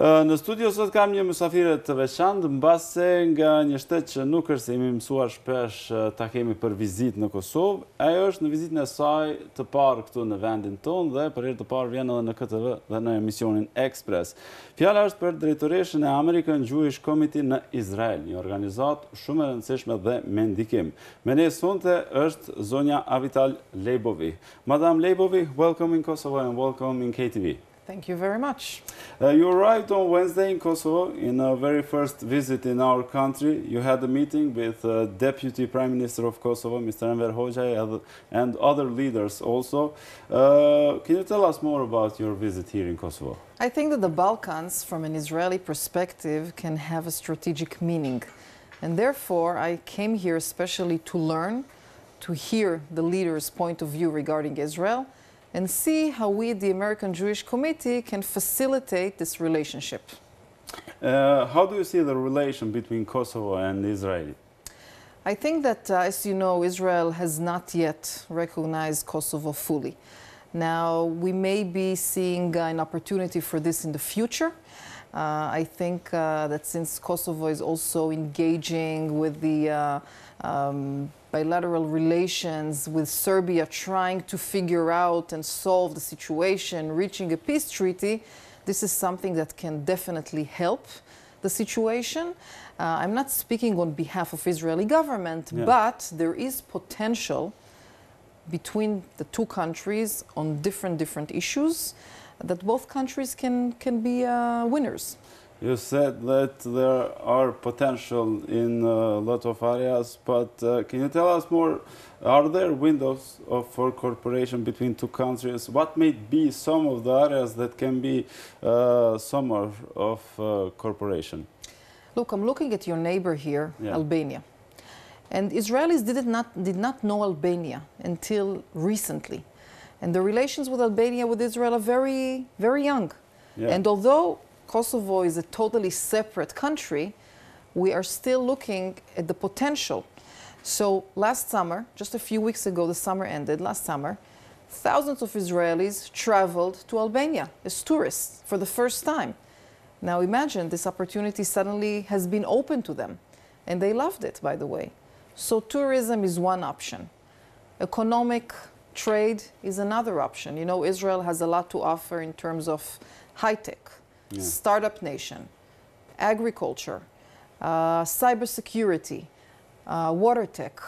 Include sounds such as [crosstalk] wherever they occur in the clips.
Në studio sot kam një mësafire të veçantë, në se nga një shtetë që nuk është se imi mësuar shpesh ta kemi për vizit në Kosovë, ajo është në vizit në saj të parë këtu në vendin tonë dhe për irë të parë vjenë edhe në KTV dhe në emisionin Express. Fjala është për drejtoreshën e Amerikan Jewish Komiti në Izrael, një organizatë shumë e rëndësishme dhe me ndikim. Me ne sonte është zonja Avital Lejbovi. Madam Lejbovi, welcome in Kosovo and welcome in KTV. Thank you very much. Uh, you arrived on Wednesday in Kosovo in our very first visit in our country. You had a meeting with uh, Deputy Prime Minister of Kosovo, Mr. Enver Hoxha, and other leaders also. Uh, can you tell us more about your visit here in Kosovo? I think that the Balkans, from an Israeli perspective, can have a strategic meaning. And therefore, I came here especially to learn, to hear the leaders' point of view regarding Israel, and see how we, the American Jewish Committee, can facilitate this relationship. Uh, how do you see the relation between Kosovo and Israel? I think that, uh, as you know, Israel has not yet recognized Kosovo fully. Now, we may be seeing an opportunity for this in the future. Uh, I think uh, that since Kosovo is also engaging with the uh, um, bilateral relations with Serbia, trying to figure out and solve the situation, reaching a peace treaty, this is something that can definitely help the situation. Uh, I'm not speaking on behalf of Israeli government, yeah. but there is potential between the two countries on different different issues that both countries can can be uh, winners you said that there are potential in a uh, lot of areas but uh, can you tell us more are there windows of, for cooperation between two countries what may be some of the areas that can be uh, of uh, cooperation look i'm looking at your neighbor here yeah. albania and Israelis did not, did not know Albania until recently. And the relations with Albania, with Israel, are very, very young. Yeah. And although Kosovo is a totally separate country, we are still looking at the potential. So last summer, just a few weeks ago, the summer ended, last summer, thousands of Israelis traveled to Albania as tourists for the first time. Now imagine this opportunity suddenly has been open to them. And they loved it, by the way. So tourism is one option. Economic trade is another option. You know, Israel has a lot to offer in terms of high tech, yeah. startup nation, agriculture, uh, cybersecurity, uh, water tech,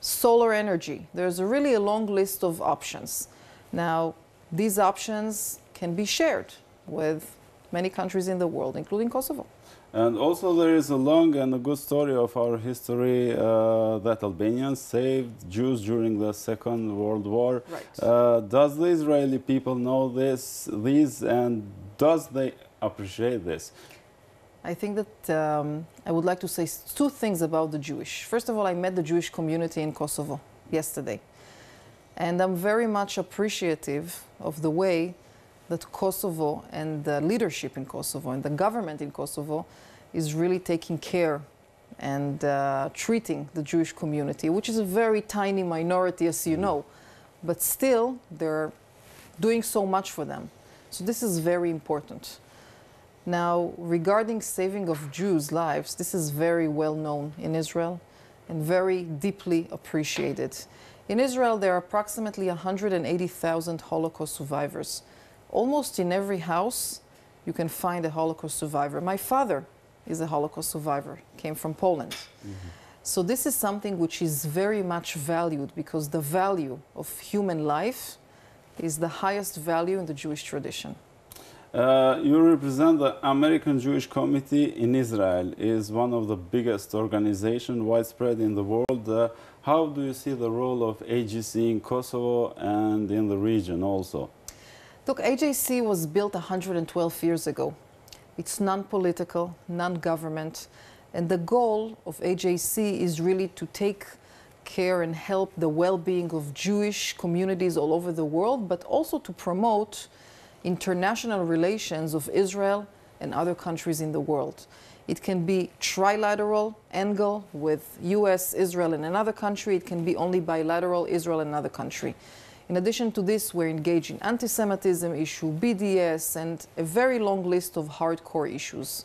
solar energy. There's a really a long list of options. Now, these options can be shared with many countries in the world, including Kosovo. And also there is a long and a good story of our history uh, that Albanians saved Jews during the Second World War. Right. Uh, does the Israeli people know this, these, and does they appreciate this? I think that um, I would like to say two things about the Jewish. First of all, I met the Jewish community in Kosovo yesterday. And I'm very much appreciative of the way that Kosovo and the leadership in Kosovo and the government in Kosovo is really taking care and uh, treating the Jewish community, which is a very tiny minority, as you mm. know, but still they're doing so much for them. So this is very important. Now, regarding saving of Jews' lives, this is very well known in Israel and very deeply appreciated. In Israel, there are approximately 180,000 Holocaust survivors almost in every house you can find a Holocaust survivor. My father is a Holocaust survivor, came from Poland. Mm -hmm. So this is something which is very much valued because the value of human life is the highest value in the Jewish tradition. Uh, you represent the American Jewish Committee in Israel. It is one of the biggest organizations widespread in the world. Uh, how do you see the role of AGC in Kosovo and in the region also? Look, AJC was built 112 years ago. It's non-political, non-government, and the goal of AJC is really to take care and help the well-being of Jewish communities all over the world, but also to promote international relations of Israel and other countries in the world. It can be trilateral angle with US, Israel, and another country. It can be only bilateral, Israel and another country. In addition to this, we're engaged in anti-Semitism issue, BDS, and a very long list of hardcore issues.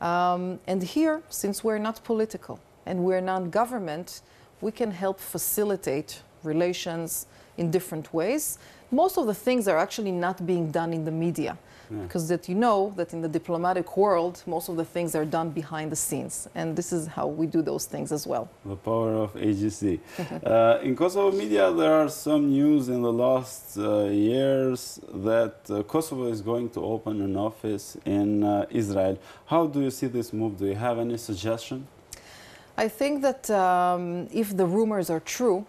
Um, and here, since we're not political and we're non-government, we can help facilitate relations in different ways most of the things are actually not being done in the media. Yeah. Because that you know that in the diplomatic world, most of the things are done behind the scenes. And this is how we do those things as well. The power of agency. [laughs] uh, in Kosovo media, there are some news in the last uh, years that uh, Kosovo is going to open an office in uh, Israel. How do you see this move? Do you have any suggestion? I think that um, if the rumors are true,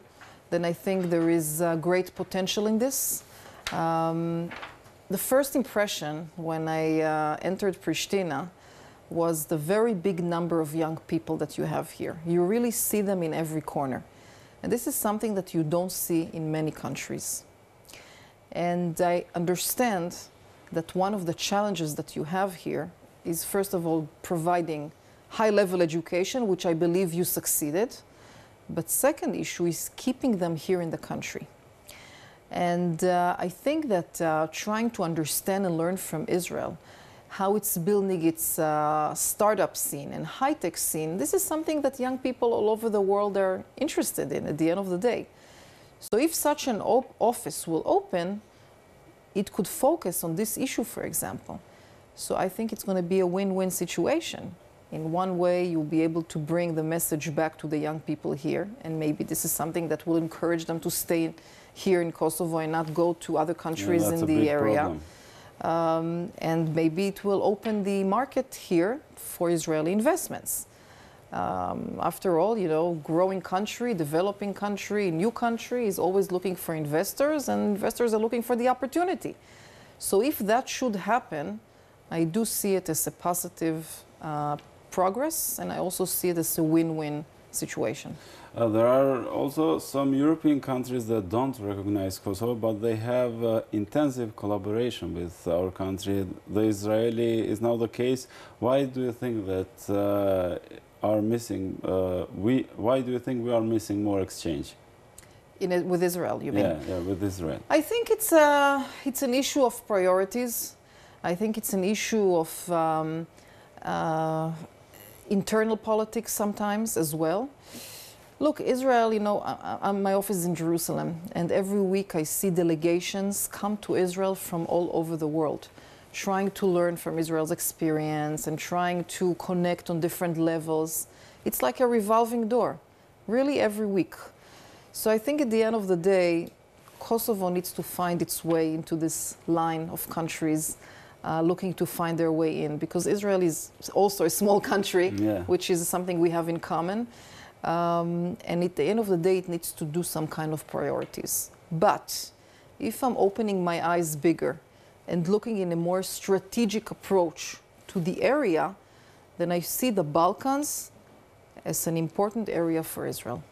then I think there is uh, great potential in this. Um, the first impression when I uh, entered Pristina was the very big number of young people that you have here. You really see them in every corner. And this is something that you don't see in many countries. And I understand that one of the challenges that you have here is, first of all, providing high level education, which I believe you succeeded. But second issue is keeping them here in the country. And uh, I think that uh, trying to understand and learn from Israel how it's building its uh, startup scene and high tech scene, this is something that young people all over the world are interested in at the end of the day. So if such an op office will open, it could focus on this issue, for example. So I think it's going to be a win win situation in one way you'll be able to bring the message back to the young people here and maybe this is something that will encourage them to stay here in kosovo and not go to other countries yeah, in the area um, and maybe it will open the market here for israeli investments um, after all you know growing country developing country new country is always looking for investors and investors are looking for the opportunity so if that should happen i do see it as a positive uh, progress, and I also see it as a win-win situation. Uh, there are also some European countries that don't recognize Kosovo, but they have uh, intensive collaboration with our country. The Israeli is now the case. Why do you think that uh, are missing? Uh, we why do you think we are missing more exchange? A, with Israel, you mean? Yeah, yeah, with Israel. I think it's a uh, it's an issue of priorities. I think it's an issue of. Um, uh, internal politics sometimes as well. Look, Israel, you know, I, I, my office is in Jerusalem, and every week I see delegations come to Israel from all over the world, trying to learn from Israel's experience and trying to connect on different levels. It's like a revolving door, really, every week. So I think at the end of the day, Kosovo needs to find its way into this line of countries uh, looking to find their way in because Israel is also a small country, yeah. which is something we have in common. Um, and at the end of the day, it needs to do some kind of priorities. But if I'm opening my eyes bigger and looking in a more strategic approach to the area, then I see the Balkans as an important area for Israel.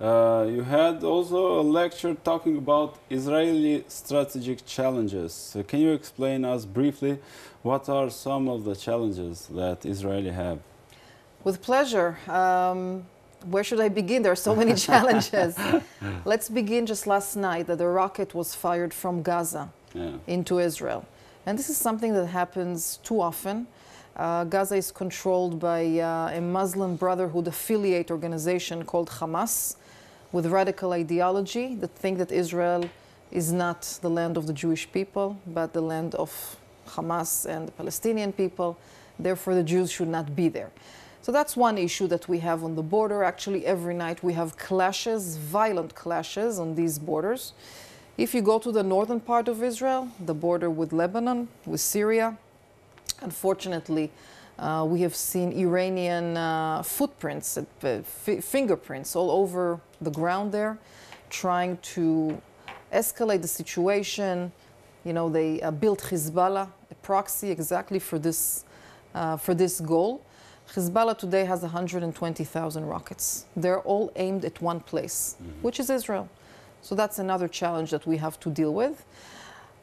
Uh, you had also a lecture talking about Israeli strategic challenges. Uh, can you explain us briefly what are some of the challenges that Israeli have? With pleasure. Um, where should I begin? There are so many [laughs] challenges. [laughs] Let's begin just last night that a rocket was fired from Gaza yeah. into Israel. And this is something that happens too often. Uh, Gaza is controlled by uh, a Muslim Brotherhood affiliate organization called Hamas with radical ideology that think that Israel is not the land of the Jewish people, but the land of Hamas and the Palestinian people. Therefore, the Jews should not be there. So that's one issue that we have on the border. Actually, every night we have clashes, violent clashes on these borders. If you go to the northern part of Israel, the border with Lebanon, with Syria, unfortunately, uh, we have seen Iranian uh, footprints, uh, fingerprints all over the ground there, trying to escalate the situation. You know, they uh, built Hezbollah, a proxy exactly for this, uh, for this goal. Hezbollah today has 120,000 rockets. They're all aimed at one place, mm -hmm. which is Israel. So that's another challenge that we have to deal with.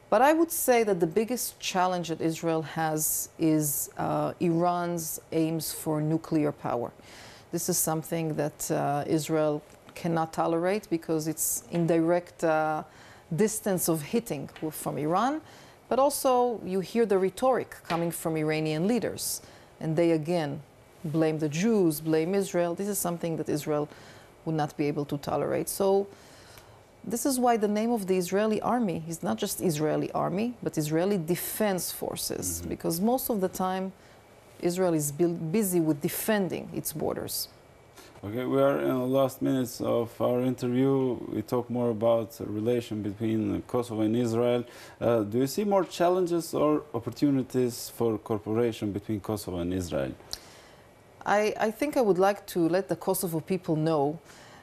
But I would say that the biggest challenge that Israel has is uh, Iran's aims for nuclear power. This is something that uh, Israel cannot tolerate because it's in direct uh, distance of hitting from Iran. But also, you hear the rhetoric coming from Iranian leaders, and they again blame the Jews, blame Israel. This is something that Israel would not be able to tolerate. So this is why the name of the Israeli army is not just Israeli army, but Israeli defense forces, mm -hmm. because most of the time Israel is busy with defending its borders. Okay, we are in the last minutes of our interview. We talk more about the relation between Kosovo and Israel. Uh, do you see more challenges or opportunities for cooperation between Kosovo and Israel? I, I think I would like to let the Kosovo people know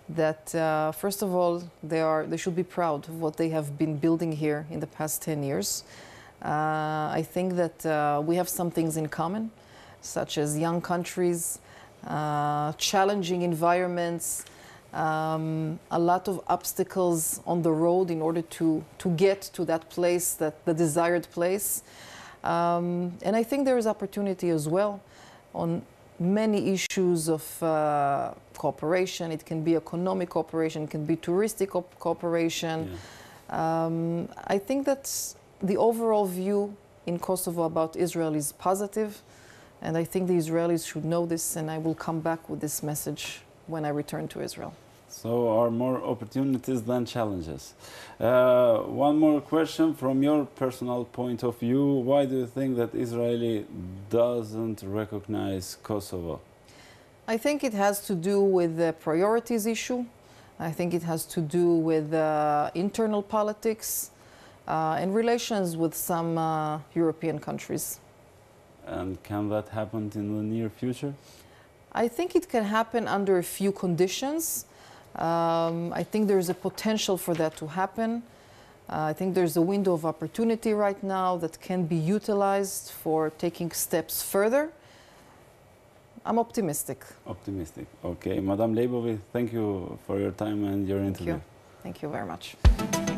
that uh, first of all they are they should be proud of what they have been building here in the past 10 years. Uh, I think that uh, we have some things in common, such as young countries, uh, challenging environments, um, a lot of obstacles on the road in order to, to get to that place, that the desired place. Um, and I think there is opportunity as well on many issues of uh, cooperation. It can be economic cooperation, it can be touristic cooperation. Yeah. Um, I think that the overall view in Kosovo about Israel is positive, and I think the Israelis should know this, and I will come back with this message when I return to Israel. So are more opportunities than challenges. Uh, one more question from your personal point of view. Why do you think that Israeli doesn't recognize Kosovo? I think it has to do with the priorities issue. I think it has to do with uh, internal politics uh, and relations with some uh, European countries. And can that happen in the near future? I think it can happen under a few conditions. Um, I think there's a potential for that to happen. Uh, I think there's a window of opportunity right now that can be utilized for taking steps further. I'm optimistic. Optimistic. Okay. Madame Leibovitz, thank you for your time and your thank interview. You. Thank you very much.